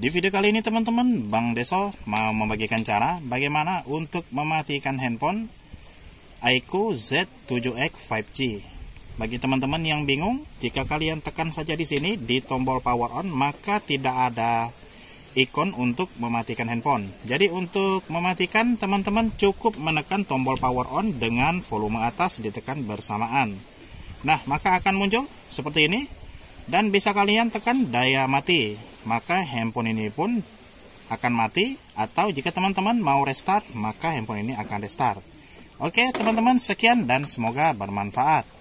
Di video kali ini teman-teman, Bang Deso mau membagikan cara bagaimana untuk mematikan handphone iQOO Z7X 5G. Bagi teman-teman yang bingung, jika kalian tekan saja di sini di tombol power on, maka tidak ada ikon untuk mematikan handphone. Jadi untuk mematikan, teman-teman cukup menekan tombol power on dengan volume atas ditekan bersamaan. Nah, maka akan muncul seperti ini dan bisa kalian tekan daya mati maka handphone ini pun akan mati atau jika teman-teman mau restart maka handphone ini akan restart oke teman-teman sekian dan semoga bermanfaat